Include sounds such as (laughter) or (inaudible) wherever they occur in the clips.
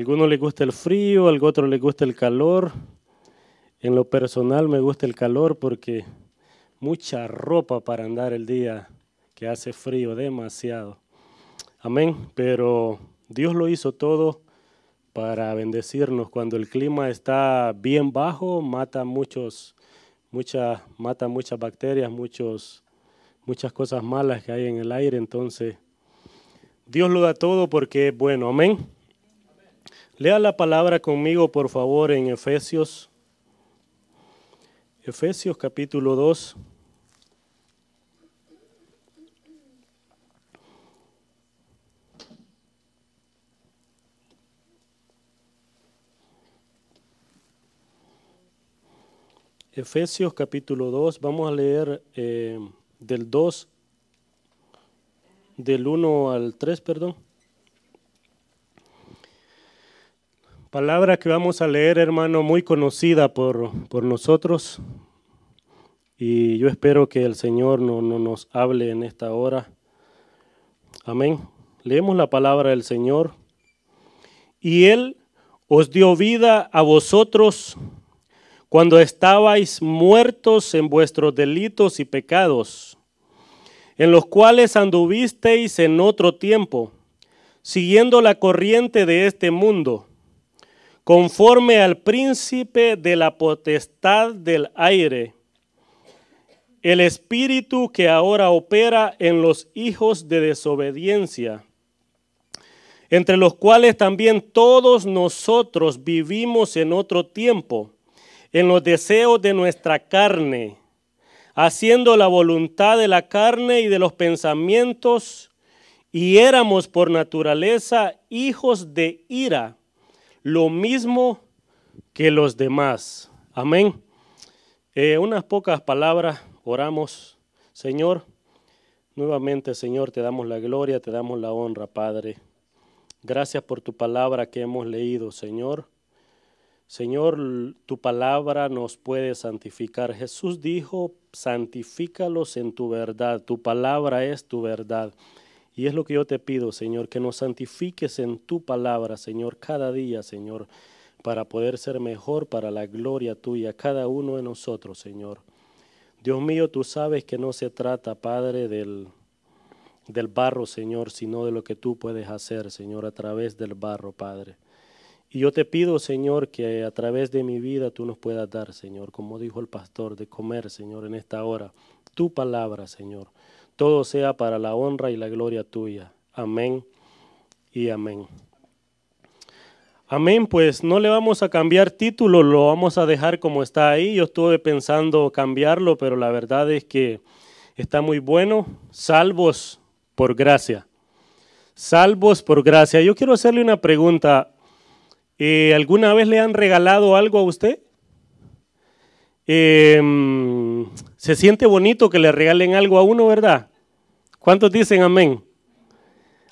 algunos les gusta el frío, al otro le gusta el calor. En lo personal me gusta el calor porque mucha ropa para andar el día que hace frío, demasiado. Amén, pero Dios lo hizo todo para bendecirnos. Cuando el clima está bien bajo, mata muchos, muchas, mata muchas bacterias, muchos, muchas cosas malas que hay en el aire. Entonces, Dios lo da todo porque es bueno. Amén. Lea la palabra conmigo, por favor, en Efesios. Efesios capítulo 2. Efesios capítulo 2, vamos a leer eh, del 2, del 1 al 3, perdón. palabra que vamos a leer, hermano, muy conocida por, por nosotros. Y yo espero que el Señor no, no, nos hable en esta hora. Amén. Leemos la palabra del Señor. Y Él os dio vida a vosotros cuando estabais muertos en vuestros delitos y pecados, en los cuales anduvisteis en otro tiempo, siguiendo la corriente de este mundo conforme al príncipe de la potestad del aire, el espíritu que ahora opera en los hijos de desobediencia, entre los cuales también todos nosotros vivimos en otro tiempo, en los deseos de nuestra carne, haciendo la voluntad de la carne y de los pensamientos, y éramos por naturaleza hijos de ira lo mismo que los demás. Amén. Eh, unas pocas palabras, oramos, Señor. Nuevamente, Señor, te damos la gloria, te damos la honra, Padre. Gracias por tu palabra que hemos leído, Señor. Señor, tu palabra nos puede santificar. Jesús dijo, santifícalos en tu verdad. Tu palabra es tu verdad. Y es lo que yo te pido, Señor, que nos santifiques en tu palabra, Señor, cada día, Señor, para poder ser mejor para la gloria tuya, cada uno de nosotros, Señor. Dios mío, tú sabes que no se trata, Padre, del, del barro, Señor, sino de lo que tú puedes hacer, Señor, a través del barro, Padre. Y yo te pido, Señor, que a través de mi vida tú nos puedas dar, Señor, como dijo el pastor, de comer, Señor, en esta hora, tu palabra, Señor todo sea para la honra y la gloria tuya. Amén y amén. Amén, pues no le vamos a cambiar título, lo vamos a dejar como está ahí. Yo estuve pensando cambiarlo, pero la verdad es que está muy bueno. Salvos por gracia. Salvos por gracia. Yo quiero hacerle una pregunta. Eh, ¿Alguna vez le han regalado algo a usted? Eh, se siente bonito que le regalen algo a uno, ¿verdad? ¿Cuántos dicen amén?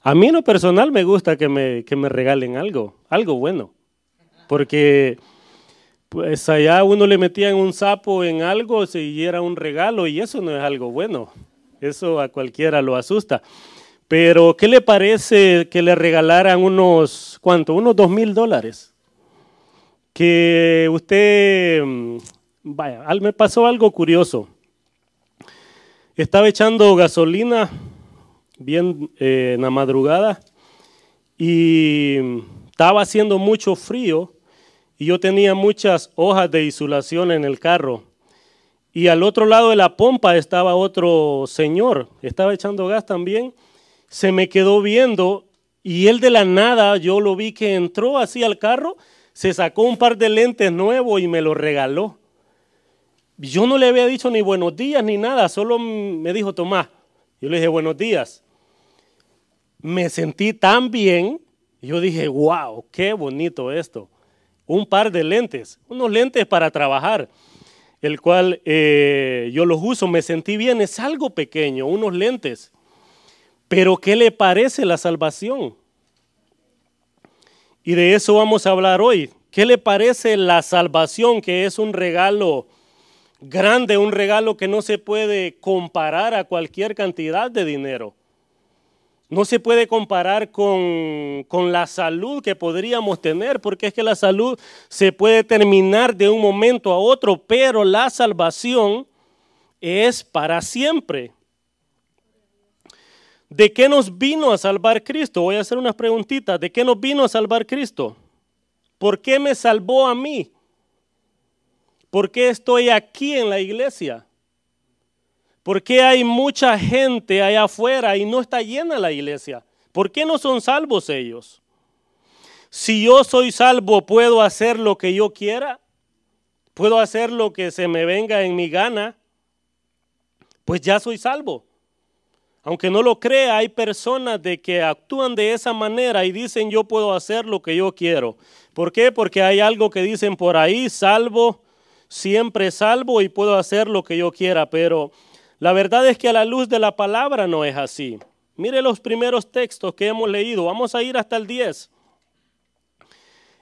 A mí en lo personal me gusta que me, que me regalen algo, algo bueno. Porque pues allá uno le metían un sapo en algo y era un regalo y eso no es algo bueno. Eso a cualquiera lo asusta. Pero, ¿qué le parece que le regalaran unos, cuánto? Unos dos mil dólares. Que usted, mm, vaya, me pasó algo curioso. Estaba echando gasolina bien eh, en la madrugada y estaba haciendo mucho frío y yo tenía muchas hojas de insulación en el carro. Y al otro lado de la pompa estaba otro señor, estaba echando gas también, se me quedó viendo y él de la nada, yo lo vi que entró así al carro, se sacó un par de lentes nuevos y me lo regaló. Yo no le había dicho ni buenos días ni nada, solo me dijo Tomás. Yo le dije buenos días. Me sentí tan bien, yo dije, wow, qué bonito esto. Un par de lentes, unos lentes para trabajar, el cual eh, yo los uso, me sentí bien, es algo pequeño, unos lentes. Pero ¿qué le parece la salvación? Y de eso vamos a hablar hoy. ¿Qué le parece la salvación que es un regalo grande, un regalo que no se puede comparar a cualquier cantidad de dinero. No se puede comparar con, con, la salud que podríamos tener, porque es que la salud se puede terminar de un momento a otro, pero la salvación es para siempre. ¿De qué nos vino a salvar Cristo? Voy a hacer unas preguntitas. ¿De qué nos vino a salvar Cristo? ¿Por qué me salvó a mí? ¿Por qué estoy aquí en la iglesia? ¿Por qué hay mucha gente allá afuera y no está llena la iglesia? ¿Por qué no son salvos ellos? Si yo soy salvo, ¿puedo hacer lo que yo quiera? ¿Puedo hacer lo que se me venga en mi gana? Pues ya soy salvo. Aunque no lo crea, hay personas de que actúan de esa manera y dicen yo puedo hacer lo que yo quiero. ¿Por qué? Porque hay algo que dicen por ahí, salvo siempre salvo y puedo hacer lo que yo quiera, pero la verdad es que a la luz de la palabra no es así. Mire los primeros textos que hemos leído, vamos a ir hasta el 10.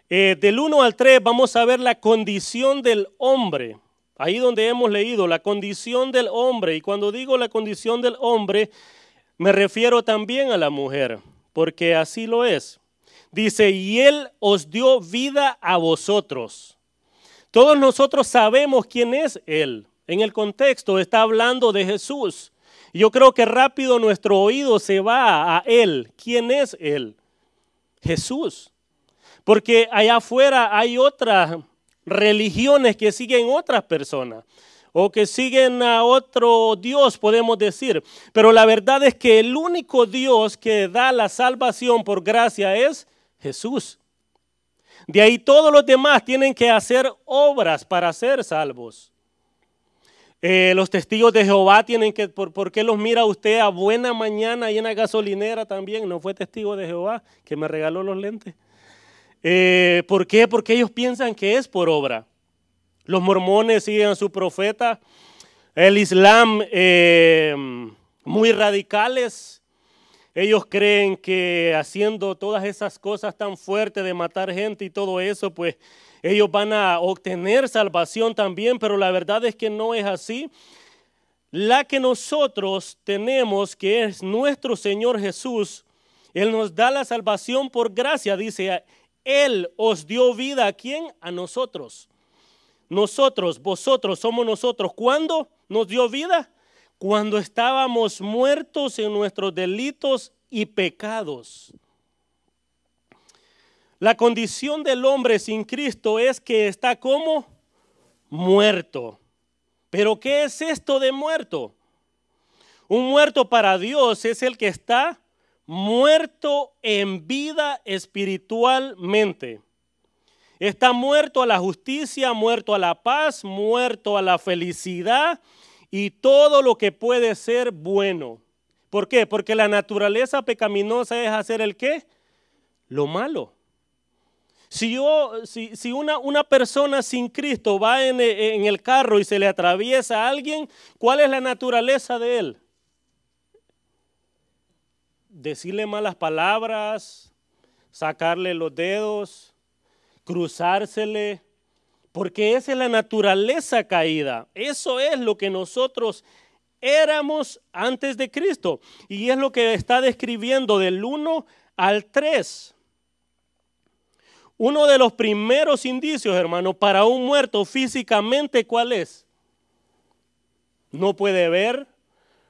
Eh, del 1 al 3 vamos a ver la condición del hombre. Ahí donde hemos leído, la condición del hombre. Y cuando digo la condición del hombre, me refiero también a la mujer, porque así lo es. Dice, y Él os dio vida a vosotros. Todos nosotros sabemos quién es Él. En el contexto está hablando de Jesús. Yo creo que rápido nuestro oído se va a Él. ¿Quién es Él? Jesús. Porque allá afuera hay otras religiones que siguen otras personas o que siguen a otro Dios, podemos decir. Pero la verdad es que el único Dios que da la salvación por gracia es Jesús. De ahí todos los demás tienen que hacer obras para ser salvos. Eh, los testigos de Jehová tienen que, por, qué los mira usted a buena mañana y en la gasolinera también? No fue testigo de Jehová que me regaló los lentes. Eh, ¿Por qué? Porque ellos piensan que es por obra. Los mormones siguen a su profeta. El Islam, eh, muy radicales, ellos creen que haciendo todas esas cosas tan fuertes de matar gente y todo eso, pues ellos van a obtener salvación también, pero la verdad es que no es así. La que nosotros tenemos, que es nuestro Señor Jesús, Él nos da la salvación por gracia, dice, Él os dio vida a quién? A nosotros. Nosotros, vosotros, somos nosotros. ¿Cuándo nos dio vida? cuando estábamos muertos en nuestros delitos y pecados. La condición del hombre sin Cristo es que está como muerto. Pero ¿qué es esto de muerto? Un muerto para Dios es el que está muerto en vida espiritualmente. Está muerto a la justicia, muerto a la paz, muerto a la felicidad, y todo lo que puede ser bueno. ¿Por qué? Porque la naturaleza pecaminosa es hacer el qué? Lo malo. Si, yo, si, una, persona sin Cristo va en, en el carro y se le atraviesa a alguien, ¿cuál es la naturaleza de él? Decirle malas palabras, sacarle los dedos, cruzársele, porque esa es la naturaleza caída. Eso es lo que nosotros éramos antes de Cristo. Y es lo que está describiendo del 1 al 3. Uno de los primeros indicios, hermano, para un muerto físicamente, ¿cuál es? No puede ver,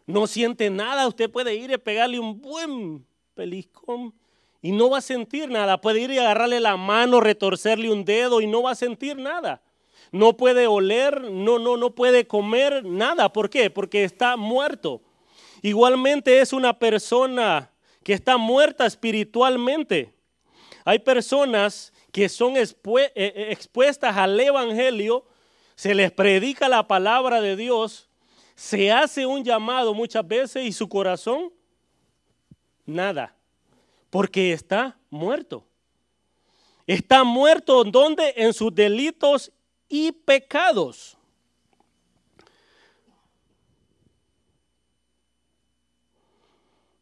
no siente nada, usted puede ir y pegarle un buen peliscón y no va a sentir nada. Puede ir y agarrarle la mano, retorcerle un dedo y no va a sentir nada. No puede oler, no, no, no puede comer nada. ¿Por qué? Porque está muerto. Igualmente es una persona que está muerta espiritualmente. Hay personas que son eh, eh, expuestas al Evangelio, se les predica la palabra de Dios, se hace un llamado muchas veces y su corazón, nada. Porque está muerto. Está muerto donde? En sus delitos y pecados.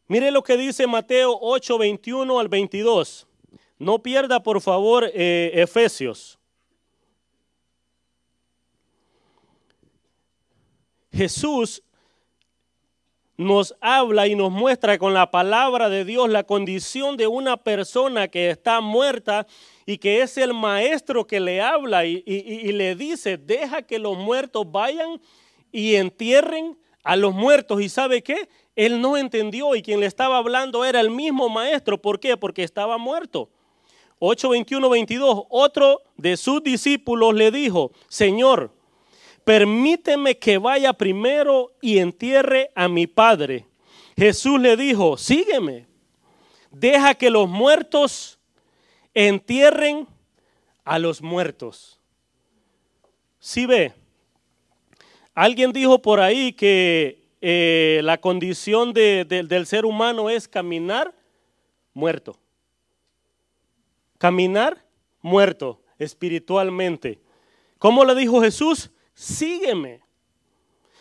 Mire lo que dice Mateo 8, 21 al 22. No pierda, por favor, eh, Efesios. Jesús nos habla y nos muestra con la palabra de Dios la condición de una persona que está muerta y que es el maestro que le habla y, le dice, deja que los muertos vayan y entierren a los muertos. ¿Y sabe qué? Él no entendió y quien le estaba hablando era el mismo maestro. ¿Por qué? Porque estaba muerto. 8, 22. Otro de sus discípulos le dijo, Señor, permíteme que vaya primero y entierre a mi padre. Jesús le dijo, sígueme, deja que los muertos entierren a los muertos. Si ¿Sí ve, alguien dijo por ahí que eh, la condición del ser humano es caminar muerto. Caminar muerto espiritualmente. ¿Cómo le dijo Jesús? sígueme.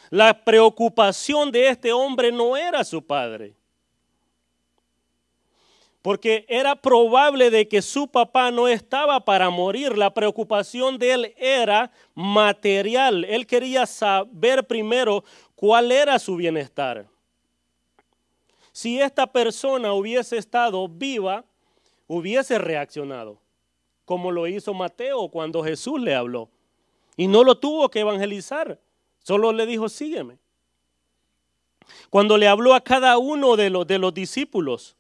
La preocupación de este hombre no era su padre. Porque era probable de que su papá no estaba para morir. La preocupación de él era material. Él quería saber primero cuál era su bienestar. Si esta persona hubiese estado viva, hubiese reaccionado, como lo hizo Mateo cuando Jesús le habló. Y no lo tuvo que evangelizar, solo le dijo, sígueme. Cuando le habló a cada uno de los, de los discípulos,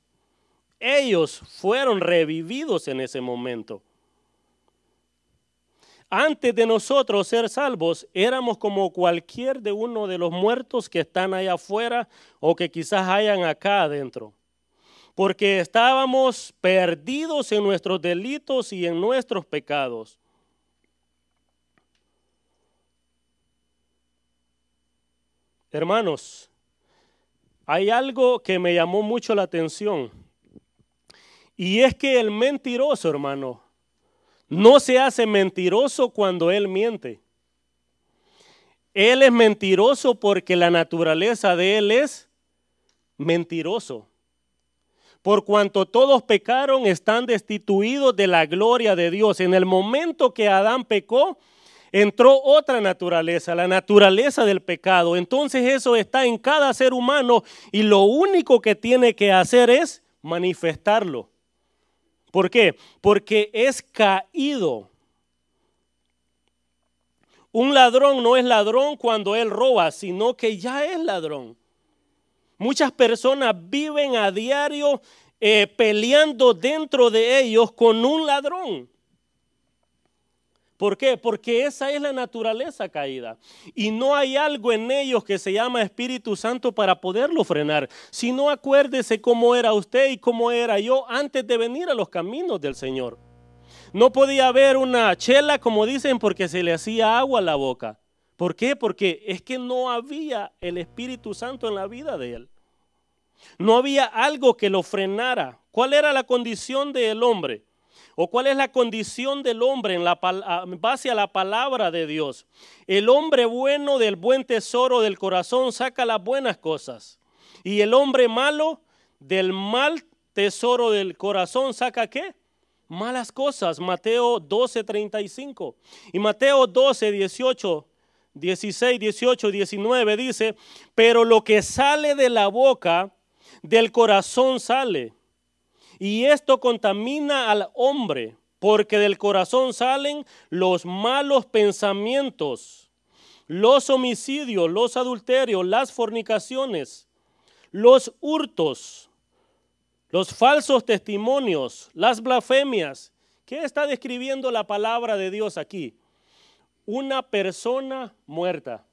ellos fueron revividos en ese momento. Antes de nosotros ser salvos, éramos como cualquier de uno de los muertos que están allá afuera o que quizás hayan acá adentro. Porque estábamos perdidos en nuestros delitos y en nuestros pecados Hermanos, hay algo que me llamó mucho la atención. Y es que el mentiroso, hermano, no se hace mentiroso cuando él miente. Él es mentiroso porque la naturaleza de él es mentiroso. Por cuanto todos pecaron, están destituidos de la gloria de Dios. En el momento que Adán pecó, entró otra naturaleza, la naturaleza del pecado. Entonces eso está en cada ser humano y lo único que tiene que hacer es manifestarlo. ¿Por qué? Porque es caído. Un ladrón no es ladrón cuando él roba, sino que ya es ladrón. Muchas personas viven a diario eh, peleando dentro de ellos con un ladrón. ¿Por qué? Porque esa es la naturaleza caída. Y no hay algo en ellos que se llama Espíritu Santo para poderlo frenar. Si no acuérdese cómo era usted y cómo era yo antes de venir a los caminos del Señor. No podía haber una chela, como dicen, porque se le hacía agua a la boca. ¿Por qué? Porque es que no había el Espíritu Santo en la vida de él. No había algo que lo frenara. ¿Cuál era la condición del hombre? o cuál es la condición del hombre en, la, base a la palabra de Dios. El hombre bueno del buen tesoro del corazón saca las buenas cosas y el hombre malo del mal tesoro del corazón saca qué? Malas cosas, Mateo 12, 35. Y Mateo 12, 18 16, 18, 19 dice, pero lo que sale de la boca, del corazón sale. Y esto contamina al hombre, porque del corazón salen los malos pensamientos, los homicidios, los adulterios, las fornicaciones, los hurtos, los falsos testimonios, las blasfemias. ¿Qué está describiendo la palabra de Dios aquí? Una persona muerta.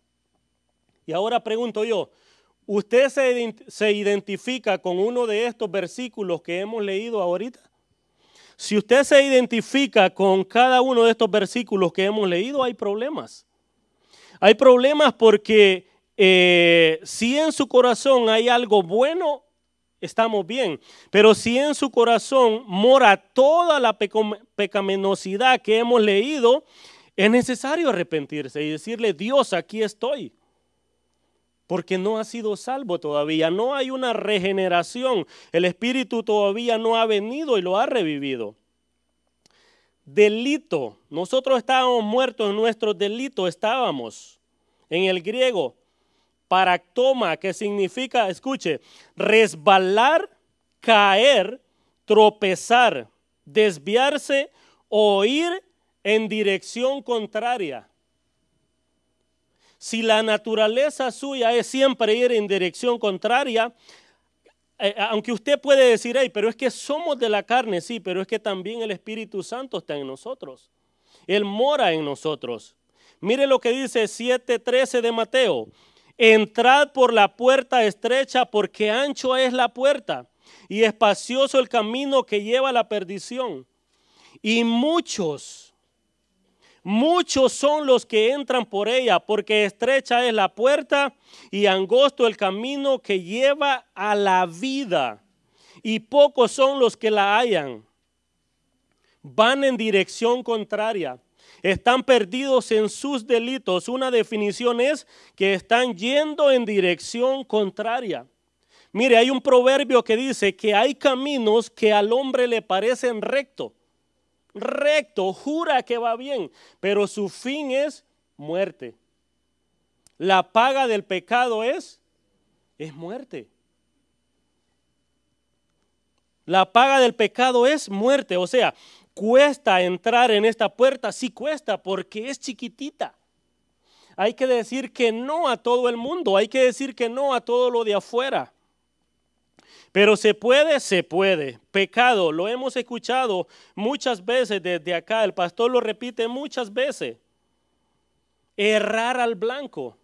Y ahora pregunto yo, ¿Usted se, identifica con uno de estos versículos que hemos leído ahorita? Si usted se identifica con cada uno de estos versículos que hemos leído, hay problemas. Hay problemas porque eh, si en su corazón hay algo bueno, estamos bien. Pero si en su corazón mora toda la pecaminosidad que hemos leído, es necesario arrepentirse y decirle, Dios, aquí estoy porque no ha sido salvo todavía, no hay una regeneración, el Espíritu todavía no ha venido y lo ha revivido. Delito, nosotros estábamos muertos en nuestro delito, estábamos en el griego, paractoma, que significa, escuche, resbalar, caer, tropezar, desviarse o ir en dirección contraria. Si la naturaleza suya es siempre ir en dirección contraria, eh, eh, aunque usted puede decir, pero es que somos de la carne, sí, pero es que también el Espíritu Santo está en nosotros. Él mora en nosotros. Mire lo que dice 7.13 de Mateo. Entrad por la puerta estrecha porque ancho es la puerta y espacioso el camino que lleva a la perdición. Y muchos Muchos son los que entran por ella, porque estrecha es la puerta y angosto el camino que lleva a la vida, y pocos son los que la hallan. Van en dirección contraria, están perdidos en sus delitos. Una definición es que están yendo en dirección contraria. Mire, hay un proverbio que dice que hay caminos que al hombre le parecen recto recto jura que va bien, pero su fin es muerte. La paga del pecado es es muerte. La paga del pecado es muerte, o sea, cuesta entrar en esta puerta, sí cuesta porque es chiquitita. Hay que decir que no a todo el mundo, hay que decir que no a todo lo de afuera. Pero se puede, se puede. Pecado, lo hemos escuchado muchas veces desde acá, el pastor lo repite muchas veces. Errar al blanco.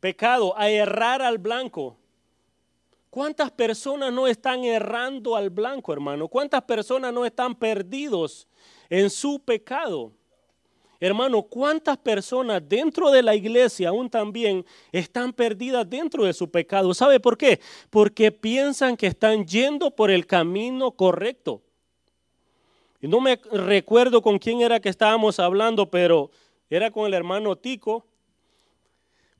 Pecado, a errar al blanco. ¿Cuántas personas no están errando al blanco, hermano? ¿Cuántas personas no están perdidos en su pecado? Hermano, ¿cuántas personas dentro de la iglesia aún también están perdidas dentro de su pecado? ¿Sabe por qué? Porque piensan que están yendo por el camino correcto. Y no me recuerdo con quién era que estábamos hablando, pero era con el hermano Tico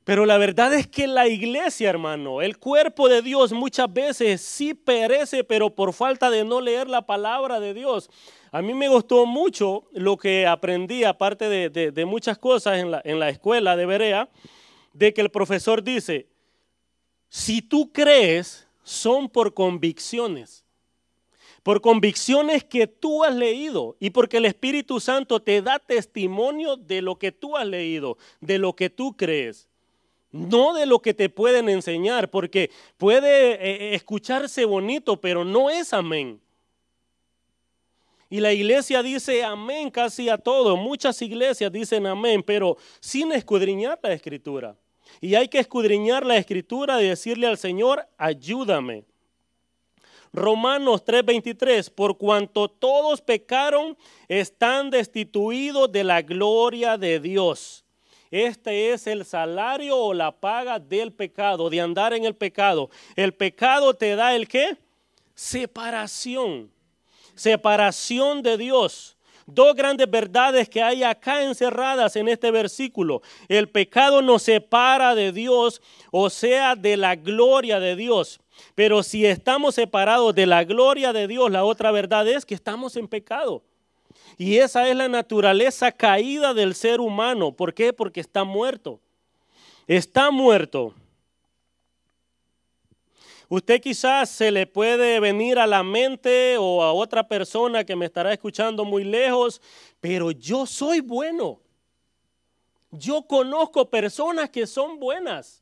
pero la verdad es que la iglesia, hermano, el cuerpo de Dios muchas veces sí perece, pero por falta de no leer la palabra de Dios. A mí me gustó mucho lo que aprendí, aparte de, muchas cosas en la, en la escuela de Berea, de que el profesor dice, si tú crees, son por convicciones por convicciones que tú has leído y porque el Espíritu Santo te da testimonio de lo que tú has leído, de lo que tú crees no de lo que te pueden enseñar, porque puede eh, eh, escucharse bonito, pero no es amén. Y la iglesia dice amén casi a todo. Muchas iglesias dicen amén, pero sin escudriñar la escritura. Y hay que escudriñar la escritura y decirle al Señor, ayúdame. Romanos 3:23, por cuanto todos pecaron, están destituidos de la gloria de Dios. Este es el salario o la paga del pecado, de andar en el pecado. El pecado te da el qué? Separación. Separación de Dios. Dos grandes verdades que hay acá encerradas en este versículo. El pecado nos separa de Dios, o sea, de la gloria de Dios. Pero si estamos separados de la gloria de Dios, la otra verdad es que estamos en pecado. Y esa es la naturaleza caída del ser humano. ¿Por qué? Porque está muerto. Está muerto. Usted quizás se le puede venir a la mente o a otra persona que me estará escuchando muy lejos, pero yo soy bueno. Yo conozco personas que son buenas.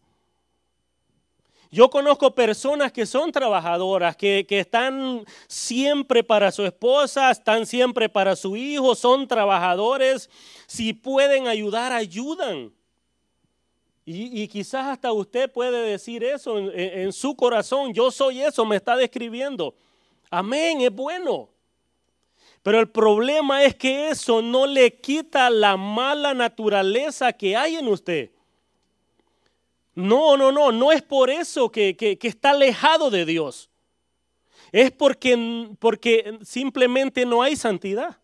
Yo conozco personas que son trabajadoras, que, están siempre para su esposa, están siempre para su hijo, son trabajadores. Si pueden ayudar, ayudan. Y, quizás hasta usted puede decir eso en, en, su corazón, yo soy eso, me está describiendo. Amén, es bueno. Pero el problema es que eso no le quita la mala naturaleza que hay en usted. No, no, no, no es por eso que, está alejado de Dios. Es porque, porque simplemente no hay santidad.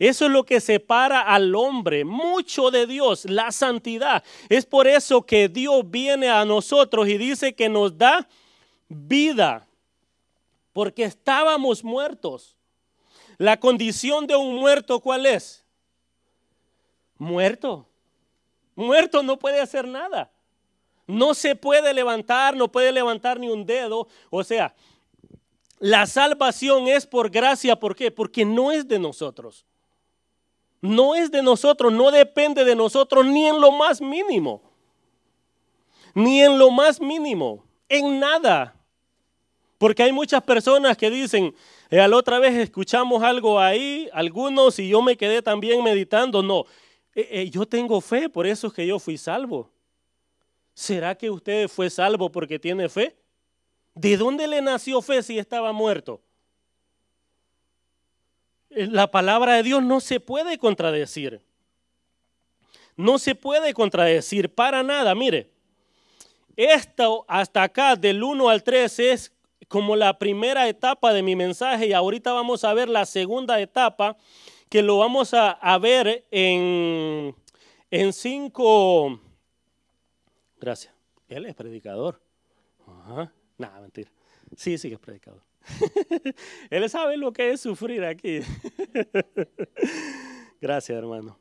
Eso es lo que separa al hombre mucho de Dios, la santidad. Es por eso que Dios viene a nosotros y dice que nos da vida, porque estábamos muertos. La condición de un muerto, ¿cuál es? Muerto. Muerto no puede hacer nada. No se puede levantar, no puede levantar ni un dedo. O sea, la salvación es por gracia. ¿Por qué? Porque no es de nosotros. No es de nosotros, no depende de nosotros ni en lo más mínimo. Ni en lo más mínimo, en nada. Porque hay muchas personas que dicen, eh, la otra vez escuchamos algo ahí, algunos, y yo me quedé también meditando. No, eh, eh, yo tengo fe, por eso es que yo fui salvo. ¿Será que usted fue salvo porque tiene fe? ¿De dónde le nació fe si estaba muerto? Eh, la palabra de Dios no se puede contradecir. No se puede contradecir para nada. Mire, esto hasta acá del 1 al 3 es como la primera etapa de mi mensaje y ahorita vamos a ver la segunda etapa que lo vamos a, a ver en, en cinco Gracias. Él es predicador. Ajá. Nada, mentira. Sí, sí que es predicador. (laughs) Él sabe lo que es sufrir aquí. (laughs) Gracias, hermano.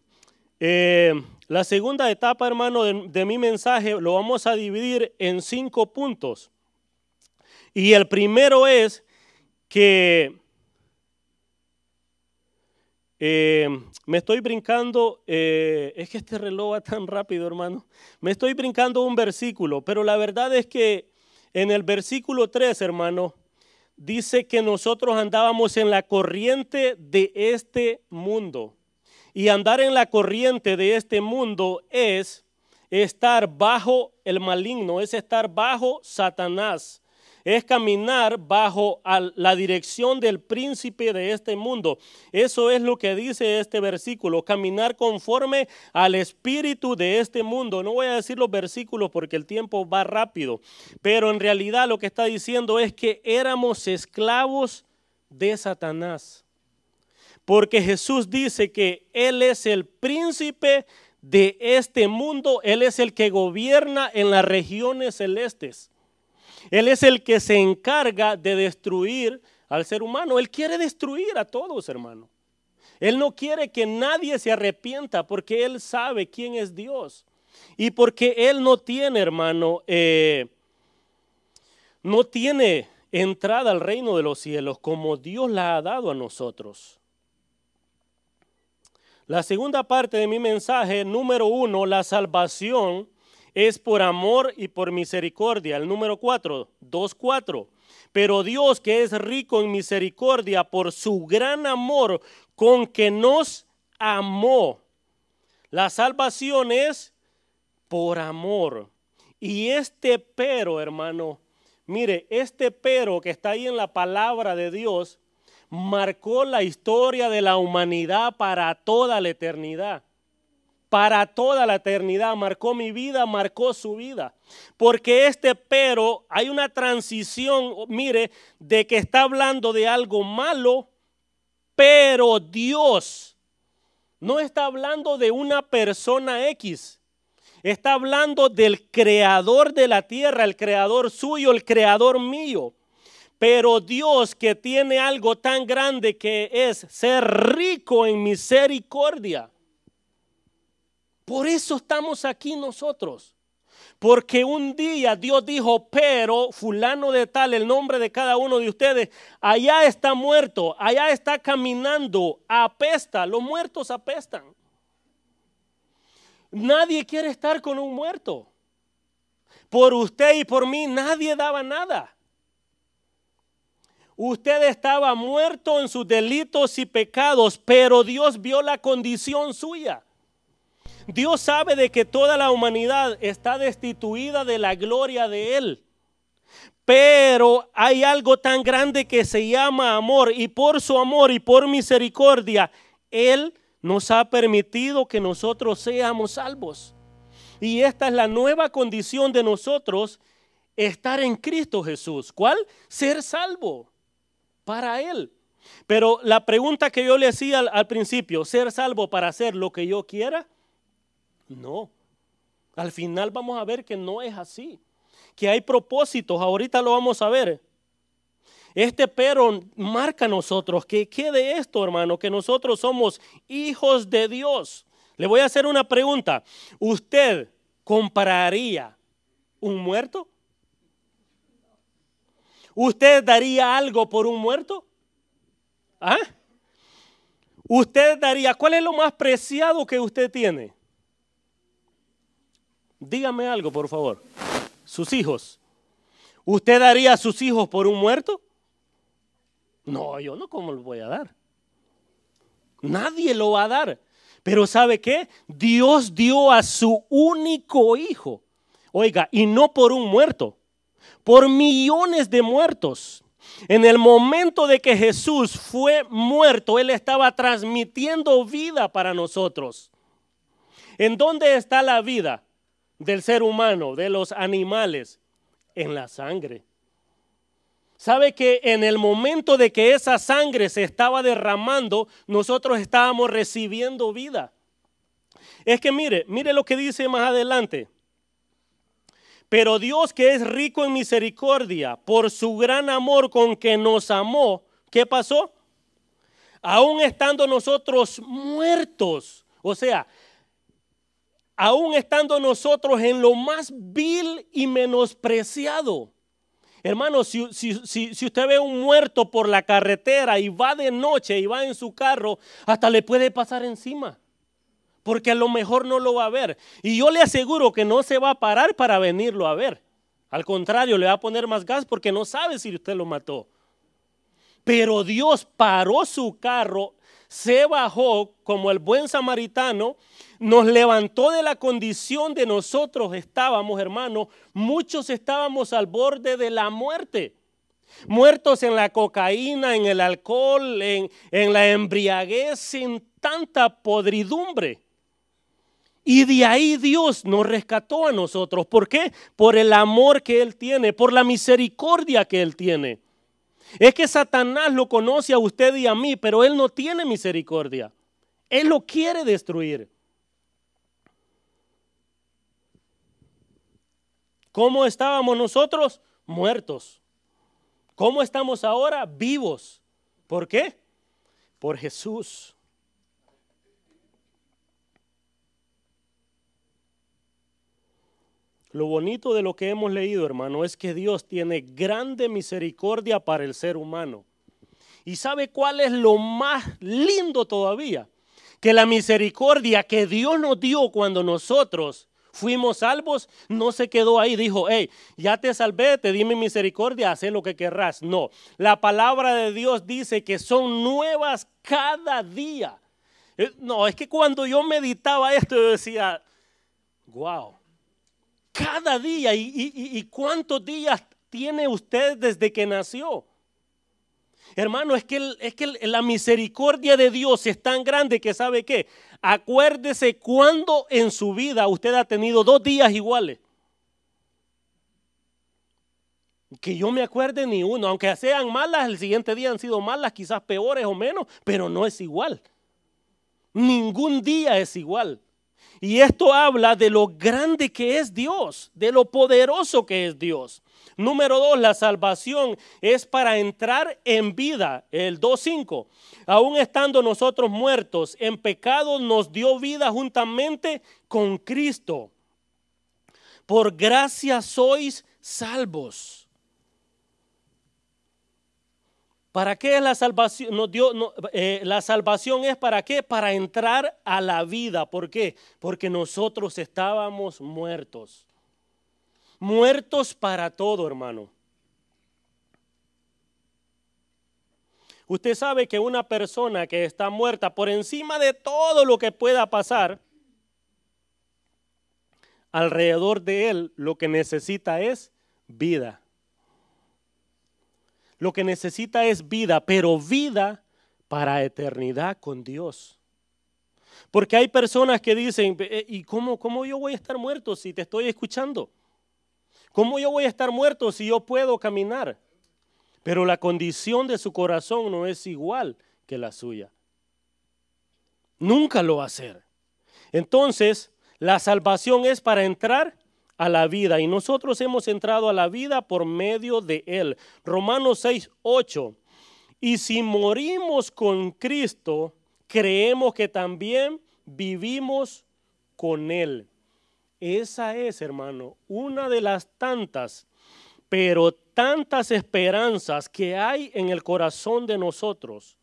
Eh, la segunda etapa, hermano, de, mi mensaje lo vamos a dividir en cinco puntos. Y el primero es que eh, me estoy brincando, eh, es que este reloj va tan rápido, hermano. Me estoy brincando un versículo, pero la verdad es que en el versículo 3, hermano, dice que nosotros andábamos en la corriente de este mundo. Y andar en la corriente de este mundo es estar bajo el maligno, es estar bajo Satanás es caminar bajo la dirección del príncipe de este mundo. Eso es lo que dice este versículo, caminar conforme al espíritu de este mundo. No voy a decir los versículos porque el tiempo va rápido, pero en realidad lo que está diciendo es que éramos esclavos de Satanás. Porque Jesús dice que Él es el príncipe de este mundo, Él es el que gobierna en las regiones celestes. Él es el que se encarga de destruir al ser humano. Él quiere destruir a todos, hermano. Él no quiere que nadie se arrepienta porque Él sabe quién es Dios. Y porque Él no tiene, hermano, eh, no tiene entrada al reino de los cielos como Dios la ha dado a nosotros. La segunda parte de mi mensaje, número uno, la salvación es por amor y por misericordia. El número 4, 4. Pero Dios que es rico en misericordia por su gran amor con que nos amó. La salvación es por amor. Y este pero, hermano, mire, este pero que está ahí en la palabra de Dios, marcó la historia de la humanidad para toda la eternidad para toda la eternidad. Marcó mi vida, marcó su vida. Porque este pero, hay una transición, mire, de que está hablando de algo malo, pero Dios no está hablando de una persona X. Está hablando del creador de la tierra, el creador suyo, el creador mío. Pero Dios que tiene algo tan grande que es ser rico en misericordia por eso estamos aquí nosotros. Porque un día Dios dijo, pero fulano de tal, el nombre de cada uno de ustedes, allá está muerto, allá está caminando, apesta, los muertos apestan. Nadie quiere estar con un muerto. Por usted y por mí nadie daba nada. Usted estaba muerto en sus delitos y pecados, pero Dios vio la condición suya. Dios sabe de que toda la humanidad está destituida de la gloria de Él. Pero hay algo tan grande que se llama amor y por su amor y por misericordia, Él nos ha permitido que nosotros seamos salvos. Y esta es la nueva condición de nosotros, estar en Cristo Jesús. ¿Cuál? Ser salvo para Él. Pero la pregunta que yo le hacía al, principio, ¿ser salvo para hacer lo que yo quiera? No. Al final vamos a ver que no es así. Que hay propósitos, ahorita lo vamos a ver. Este pero marca a nosotros que quede esto, hermano, que nosotros somos hijos de Dios. Le voy a hacer una pregunta. ¿Usted compraría un muerto? ¿Usted daría algo por un muerto? ¿Ah? ¿Usted daría cuál es lo más preciado que usted tiene? Dígame algo, por favor. Sus hijos. ¿Usted daría a sus hijos por un muerto? No, yo no, como lo voy a dar? Nadie lo va a dar. Pero ¿sabe qué? Dios dio a su único hijo. Oiga, y no por un muerto, por millones de muertos. En el momento de que Jesús fue muerto, Él estaba transmitiendo vida para nosotros. ¿En dónde está la vida? del ser humano, de los animales, en la sangre. Sabe que en el momento de que esa sangre se estaba derramando, nosotros estábamos recibiendo vida. Es que mire, mire lo que dice más adelante. Pero Dios que es rico en misericordia, por su gran amor con que nos amó, ¿qué pasó? Aún estando nosotros muertos, o sea, aún estando nosotros en lo más vil y menospreciado. Hermano, si, usted ve un muerto por la carretera y va de noche y va en su carro, hasta le puede pasar encima. Porque a lo mejor no lo va a ver. Y yo le aseguro que no se va a parar para venirlo a ver. Al contrario, le va a poner más gas porque no sabe si usted lo mató. Pero Dios paró su carro, se bajó como el buen samaritano nos levantó de la condición de nosotros estábamos, hermanos. Muchos estábamos al borde de la muerte. Muertos en la cocaína, en el alcohol, en, en la embriaguez, en tanta podridumbre. Y de ahí Dios nos rescató a nosotros. ¿Por qué? Por el amor que Él tiene, por la misericordia que Él tiene. Es que Satanás lo conoce a usted y a mí, pero Él no tiene misericordia. Él lo quiere destruir. ¿Cómo estábamos nosotros? Muertos. ¿Cómo estamos ahora? Vivos. ¿Por qué? Por Jesús. Lo bonito de lo que hemos leído, hermano, es que Dios tiene grande misericordia para el ser humano. ¿Y sabe cuál es lo más lindo todavía? Que la misericordia que Dios nos dio cuando nosotros fuimos salvos, no se quedó ahí. Dijo, hey, ya te salvé, te di mi misericordia, haz lo que querrás. No, la palabra de Dios dice que son nuevas cada día. Eh, no, es que cuando yo meditaba esto, yo decía, wow, cada día y, cuántos días tiene usted desde que nació. Hermano, es que, es que la misericordia de Dios es tan grande que sabe qué, Acuérdese cuando en su vida usted ha tenido dos días iguales. Que yo me acuerde ni uno, aunque sean malas, el siguiente día han sido malas, quizás peores o menos, pero no es igual. Ningún día es igual. Y esto habla de lo grande que es Dios, de lo poderoso que es Dios. Número dos, la salvación es para entrar en vida. El 2.5, aún estando nosotros muertos en pecado, nos dio vida juntamente con Cristo. Por gracia sois salvos. ¿Para qué es la salvación? Eh, la salvación es para qué? Para entrar a la vida. ¿Por qué? Porque nosotros estábamos muertos muertos para todo, hermano. Usted sabe que una persona que está muerta por encima de todo lo que pueda pasar, alrededor de él lo que necesita es vida. Lo que necesita es vida, pero vida para eternidad con Dios. Porque hay personas que dicen, ¿y cómo, cómo yo voy a estar muerto si te estoy escuchando? ¿Cómo yo voy a estar muerto si yo puedo caminar? Pero la condición de su corazón no es igual que la suya. Nunca lo va a hacer. Entonces, la salvación es para entrar a la vida y nosotros hemos entrado a la vida por medio de Él. Romanos 6, 8. Y si morimos con Cristo, creemos que también vivimos con Él. Esa es, hermano, una de las tantas, pero tantas esperanzas que hay en el corazón de nosotros.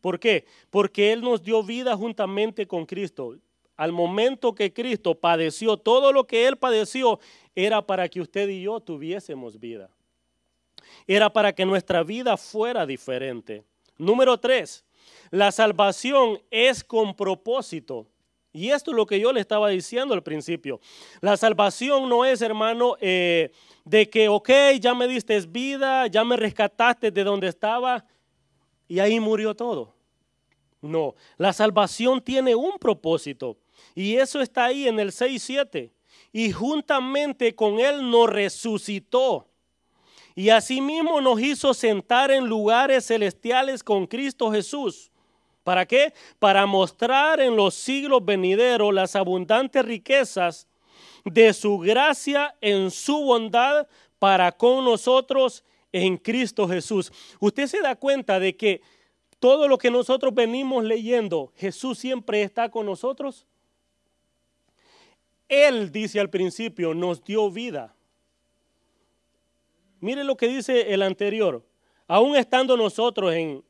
¿Por qué? Porque Él nos dio vida juntamente con Cristo. Al momento que Cristo padeció, todo lo que Él padeció era para que usted y yo tuviésemos vida. Era para que nuestra vida fuera diferente. Número tres, la salvación es con propósito. Y esto es lo que yo le estaba diciendo al principio. La salvación no es, hermano, eh, de que, ok, ya me diste vida, ya me rescataste de donde estaba y ahí murió todo. No, la salvación tiene un propósito y eso está ahí en el 6.7. Y juntamente con él nos resucitó y asimismo nos hizo sentar en lugares celestiales con Cristo Jesús ¿Para qué? Para mostrar en los siglos venideros las abundantes riquezas de su gracia en su bondad para con nosotros en Cristo Jesús. Usted se da cuenta de que todo lo que nosotros venimos leyendo, Jesús siempre está con nosotros. Él, dice al principio, nos dio vida. Mire lo que dice el anterior. Aún estando nosotros en,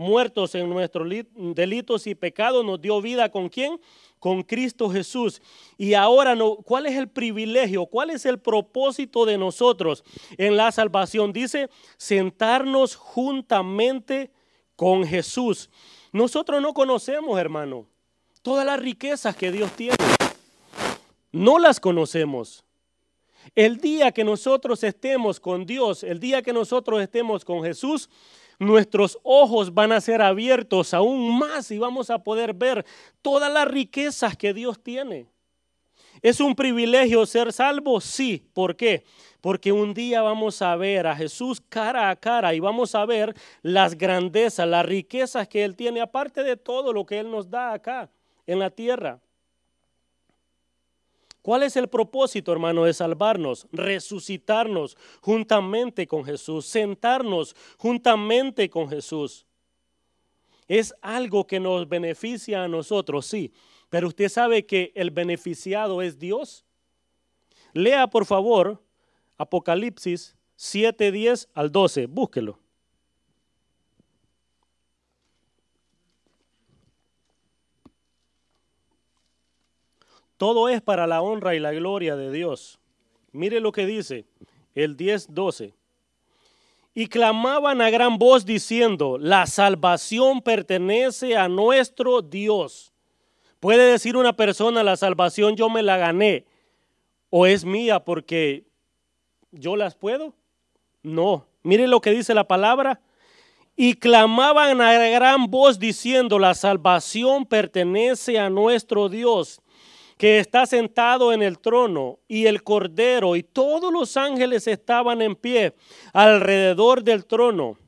muertos en nuestros delitos y pecados, nos dio vida con quién? Con Cristo Jesús. Y ahora, ¿cuál es el privilegio? ¿Cuál es el propósito de nosotros en la salvación? Dice, sentarnos juntamente con Jesús. Nosotros no conocemos, hermano, todas las riquezas que Dios tiene. No las conocemos. El día que nosotros estemos con Dios, el día que nosotros estemos con Jesús, nuestros ojos van a ser abiertos aún más y vamos a poder ver todas las riquezas que Dios tiene. ¿Es un privilegio ser salvo? Sí. ¿Por qué? Porque un día vamos a ver a Jesús cara a cara y vamos a ver las grandezas, las riquezas que Él tiene, aparte de todo lo que Él nos da acá en la tierra. ¿Cuál es el propósito, hermano, de salvarnos? Resucitarnos juntamente con Jesús, sentarnos juntamente con Jesús. Es algo que nos beneficia a nosotros, sí, pero usted sabe que el beneficiado es Dios. Lea, por favor, Apocalipsis 7, 10 al 12, búsquelo. Todo es para la honra y la gloria de Dios. Mire lo que dice el 10:12. Y clamaban a gran voz diciendo, la salvación pertenece a nuestro Dios. Puede decir una persona, la salvación yo me la gané o es mía porque yo las puedo. No, mire lo que dice la palabra. Y clamaban a gran voz diciendo, la salvación pertenece a nuestro Dios que está sentado en el trono, y el Cordero, y todos los ángeles estaban en pie alrededor del trono,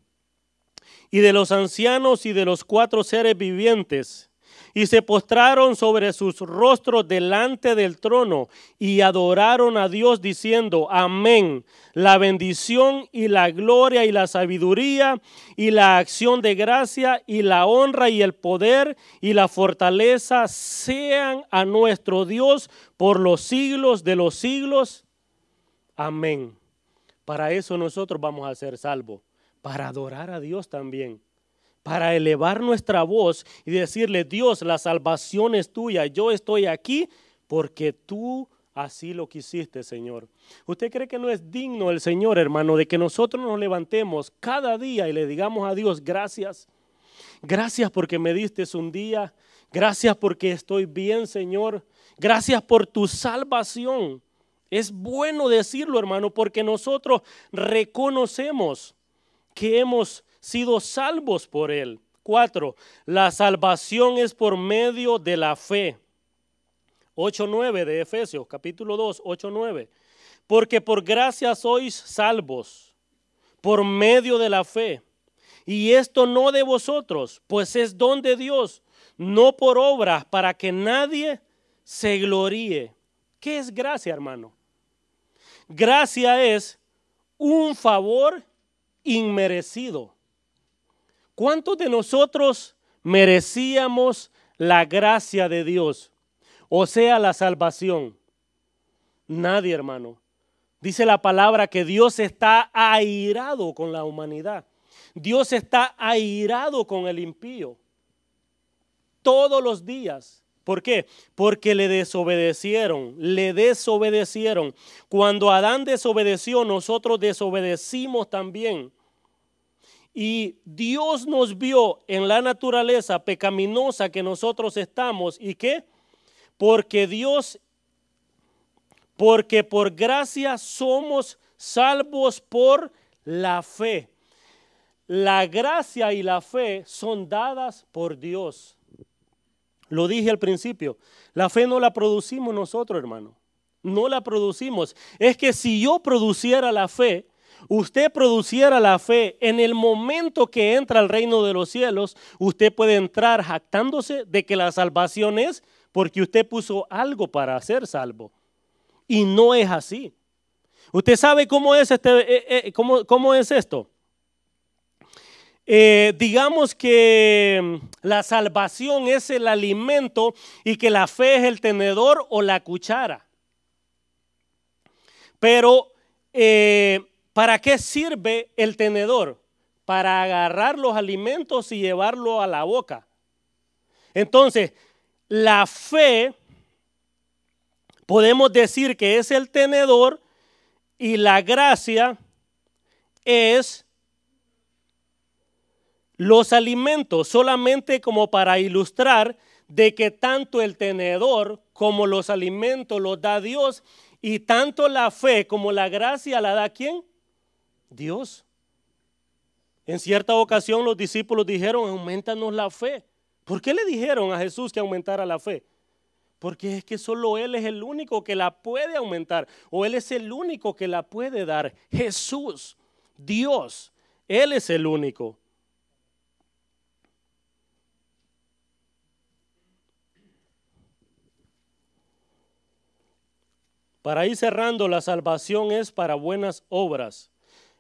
y de los ancianos y de los cuatro seres vivientes y se postraron sobre sus rostros delante del trono y adoraron a Dios diciendo, amén, la bendición y la gloria y la sabiduría y la acción de gracia y la honra y el poder y la fortaleza sean a nuestro Dios por los siglos de los siglos. Amén. Para eso nosotros vamos a ser salvos, para adorar a Dios también para elevar nuestra voz y decirle, Dios, la salvación es tuya, yo estoy aquí porque tú así lo quisiste, Señor. ¿Usted cree que no es digno el Señor, hermano, de que nosotros nos levantemos cada día y le digamos a Dios, gracias? Gracias porque me diste un día. Gracias porque estoy bien, Señor. Gracias por tu salvación. Es bueno decirlo, hermano, porque nosotros reconocemos que hemos sido salvos por él. Cuatro, la salvación es por medio de la fe. 8.9 de Efesios, capítulo 2, 8.9. Porque por gracia sois salvos, por medio de la fe. Y esto no de vosotros, pues es don de Dios, no por obra, para que nadie se gloríe. ¿Qué es gracia, hermano? Gracia es un favor inmerecido. ¿Cuántos de nosotros merecíamos la gracia de Dios? O sea, la salvación. Nadie, hermano. Dice la palabra que Dios está airado con la humanidad. Dios está airado con el impío. Todos los días. ¿Por qué? Porque le desobedecieron, le desobedecieron. Cuando Adán desobedeció, nosotros desobedecimos también. Y Dios nos vio en la naturaleza pecaminosa que nosotros estamos. ¿Y qué? Porque Dios, porque por gracia somos salvos por la fe. La gracia y la fe son dadas por Dios. Lo dije al principio, la fe no la producimos nosotros, hermano. No la producimos. Es que si yo produciera la fe, usted produciera la fe en el momento que entra al reino de los cielos, usted puede entrar jactándose de que la salvación es porque usted puso algo para ser salvo. Y no es así. Usted sabe cómo es, este, eh, eh, eh, cómo, es esto. digamos que mm, la salvación es el alimento y que la fe es el tenedor o la cuchara. Pero ¿Para qué sirve el tenedor? Para agarrar los alimentos y llevarlo a la boca. Entonces, la fe podemos decir que es el tenedor y la gracia es los alimentos, solamente como para ilustrar de que tanto el tenedor como los alimentos los da Dios y tanto la fe como la gracia la da quién? Dios. En cierta ocasión los discípulos dijeron, aumentanos la fe. ¿Por qué le dijeron a Jesús que aumentara la fe? Porque es que solo Él es el único que la puede aumentar o Él es el único que la puede dar. Jesús, Dios, Él es el único. Para ir cerrando, la salvación es para buenas obras.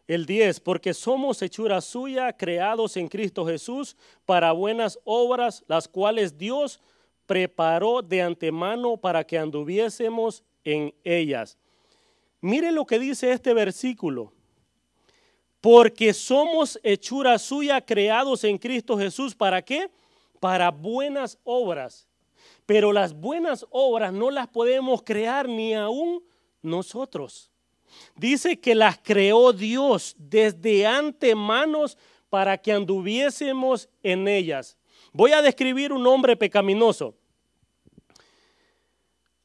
El 10, porque somos hechura suya, creados en Cristo Jesús para buenas obras, las cuales Dios preparó de antemano para que anduviésemos en ellas. Mire lo que dice este versículo. Porque somos hechura suya, creados en Cristo Jesús, ¿para qué? Para buenas obras. Pero las buenas obras no las podemos crear ni aún nosotros. Dice que las creó Dios desde antemanos para que anduviésemos en ellas. Voy a describir un hombre pecaminoso.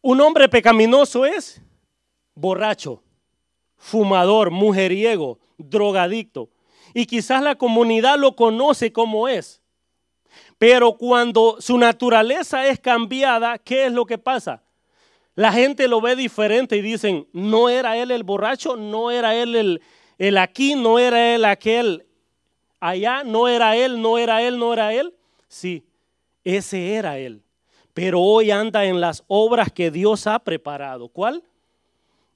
Un hombre pecaminoso es borracho, fumador, mujeriego, drogadicto. Y quizás la comunidad lo conoce como es. Pero cuando su naturaleza es cambiada, ¿qué es lo que pasa? La gente lo ve diferente y dicen, no era él el borracho, no era él el, el aquí, no era él aquel allá, no era él, no era él, no era él. Sí, ese era él. Pero hoy anda en las obras que Dios ha preparado. ¿Cuál?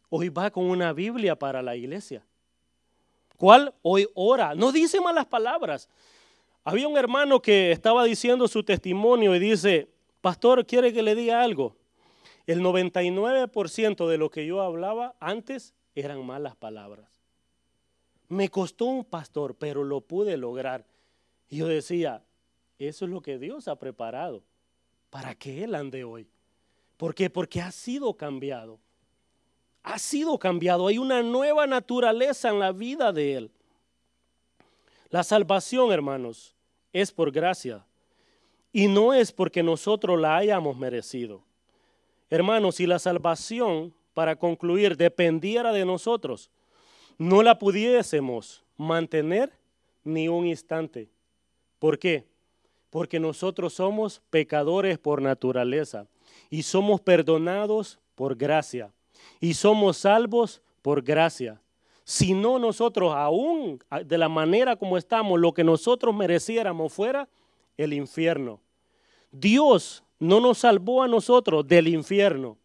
Hoy va con una Biblia para la iglesia. ¿Cuál? Hoy ora. No dice malas palabras. Había un hermano que estaba diciendo su testimonio y dice, pastor, ¿quiere que le diga algo? El 99% de lo que yo hablaba antes eran malas palabras. Me costó un pastor, pero lo pude lograr. Y yo decía, eso es lo que Dios ha preparado para que Él ande hoy. ¿Por qué? Porque ha sido cambiado. Ha sido cambiado. Hay una nueva naturaleza en la vida de Él. La salvación, hermanos, es por gracia. Y no es porque nosotros la hayamos merecido. Hermanos, si la salvación, para concluir, dependiera de nosotros, no la pudiésemos mantener ni un instante. ¿Por qué? Porque nosotros somos pecadores por naturaleza y somos perdonados por gracia y somos salvos por gracia. Si no nosotros, aún de la manera como estamos, lo que nosotros mereciéramos fuera el infierno. Dios no nos salvó a nosotros del infierno.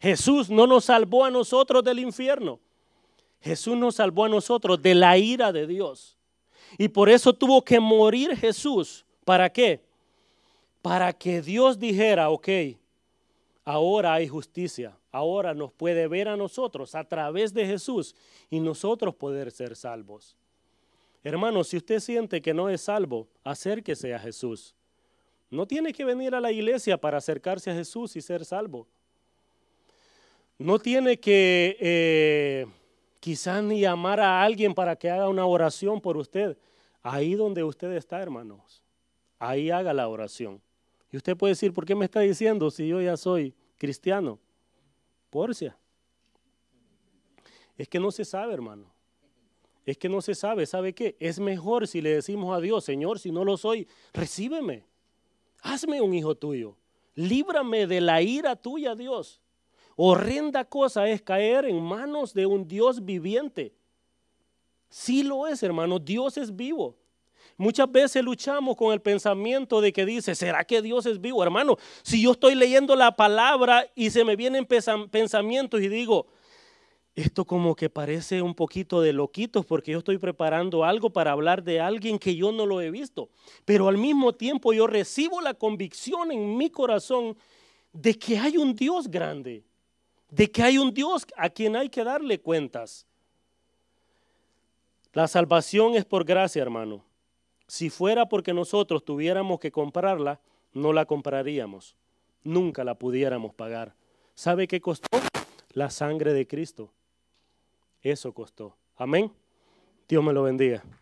Jesús no nos salvó a nosotros del infierno. Jesús nos salvó a nosotros de la ira de Dios. Y por eso tuvo que morir Jesús. ¿Para qué? Para que Dios dijera, ok, ahora hay justicia, ahora nos puede ver a nosotros a través de Jesús y nosotros poder ser salvos. Hermano, si usted siente que no es salvo, acérquese a Jesús. No tiene que venir a la iglesia para acercarse a Jesús y ser salvo. No tiene que eh, quizás ni llamar a alguien para que haga una oración por usted. Ahí donde usted está, hermanos, ahí haga la oración. Y usted puede decir, ¿por qué me está diciendo si yo ya soy cristiano? Porcia. Es que no se sabe, hermano. Es que no se sabe. ¿Sabe qué? Es mejor si le decimos a Dios, Señor, si no lo soy, recíbeme. Hazme un hijo tuyo. Líbrame de la ira tuya, Dios. Horrenda cosa es caer en manos de un Dios viviente. Sí lo es, hermano. Dios es vivo. Muchas veces luchamos con el pensamiento de que dice, ¿será que Dios es vivo? Hermano, si yo estoy leyendo la palabra y se me vienen pensamientos y digo, esto como que parece un poquito de loquitos porque yo estoy preparando algo para hablar de alguien que yo no lo he visto, pero al mismo tiempo yo recibo la convicción en mi corazón de que hay un Dios grande, de que hay un Dios a quien hay que darle cuentas. La salvación es por gracia, hermano. Si fuera porque nosotros tuviéramos que comprarla, no la compraríamos. Nunca la pudiéramos pagar. ¿Sabe qué costó? La sangre de Cristo. Eso costó. Amén. Dios me lo bendiga.